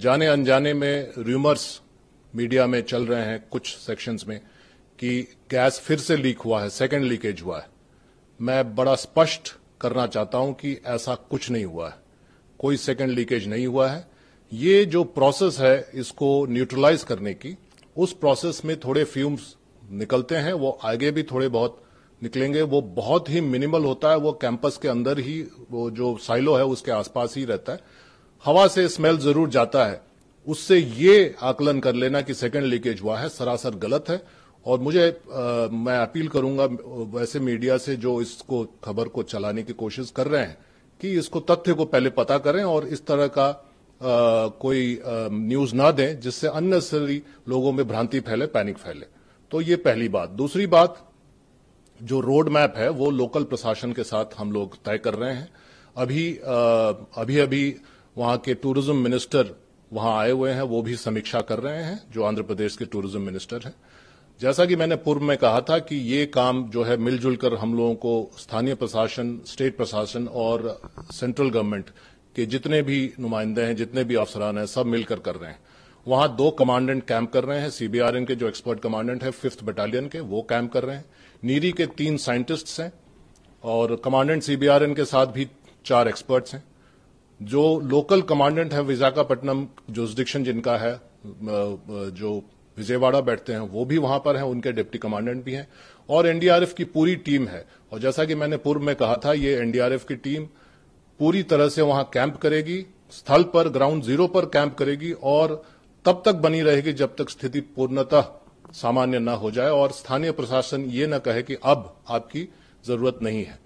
जाने अनजाने में र्यूमर्स मीडिया में चल रहे हैं कुछ सेक्शंस में कि गैस फिर से लीक हुआ है सेकेंड लीकेज हुआ है मैं बड़ा स्पष्ट करना चाहता हूं कि ऐसा कुछ नहीं हुआ है कोई सेकेंड लीकेज नहीं हुआ है ये जो प्रोसेस है इसको न्यूट्रलाइज करने की उस प्रोसेस में थोड़े फ्यूम्स निकलते हैं वो आगे भी थोड़े बहुत निकलेंगे वो बहुत ही मिनिमल होता है वो कैंपस के अंदर ही वो जो साइलो है उसके आसपास ही रहता है हवा से स्मेल जरूर जाता है उससे ये आकलन कर लेना कि सेकेंड लीकेज हुआ है सरासर गलत है और मुझे आ, मैं अपील करूंगा वैसे मीडिया से जो इसको खबर को चलाने की कोशिश कर रहे हैं कि इसको तथ्य को पहले पता करें और इस तरह का आ, कोई न्यूज ना दें जिससे अननेसेसरी लोगों में भ्रांति फैले पैनिक फैले तो ये पहली बात दूसरी बात जो रोड मैप है वो लोकल प्रशासन के साथ हम लोग तय कर रहे हैं अभी आ, अभी अभी वहां के टूरिज्म मिनिस्टर वहां आए हुए हैं वो भी समीक्षा कर रहे हैं जो आंध्र प्रदेश के टूरिज्म मिनिस्टर हैं जैसा कि मैंने पूर्व में कहा था कि ये काम जो है मिलजुल कर हम लोगों को स्थानीय प्रशासन स्टेट प्रशासन और सेंट्रल गवर्नमेंट के जितने भी नुमाइंदे हैं जितने भी अफसरान हैं सब मिलकर कर रहे हैं वहां दो कमांडेंट कैंप कर रहे हैं सीबीआरएन के जो एक्सपर्ट कमांडेंट है फिफ्थ बटालियन के वो कैंप कर रहे हैं नीरी के तीन साइंटिस्ट्स हैं और कमांडेंट सीबीआरएन के साथ भी चार एक्सपर्ट्स हैं जो लोकल कमांडेंट है विजाखापट्टनम जोस्डिक्शन जिनका है जो विजयवाड़ा बैठते हैं वो भी वहां पर हैं उनके डिप्टी कमांडेंट भी हैं और एनडीआरएफ की पूरी टीम है और जैसा कि मैंने पूर्व में कहा था ये एनडीआरएफ की टीम पूरी तरह से वहां कैंप करेगी स्थल पर ग्राउंड जीरो पर कैंप करेगी और तब तक बनी रहेगी जब तक स्थिति पूर्णतः सामान्य न हो जाए और स्थानीय प्रशासन ये न कहे कि अब आपकी जरूरत नहीं है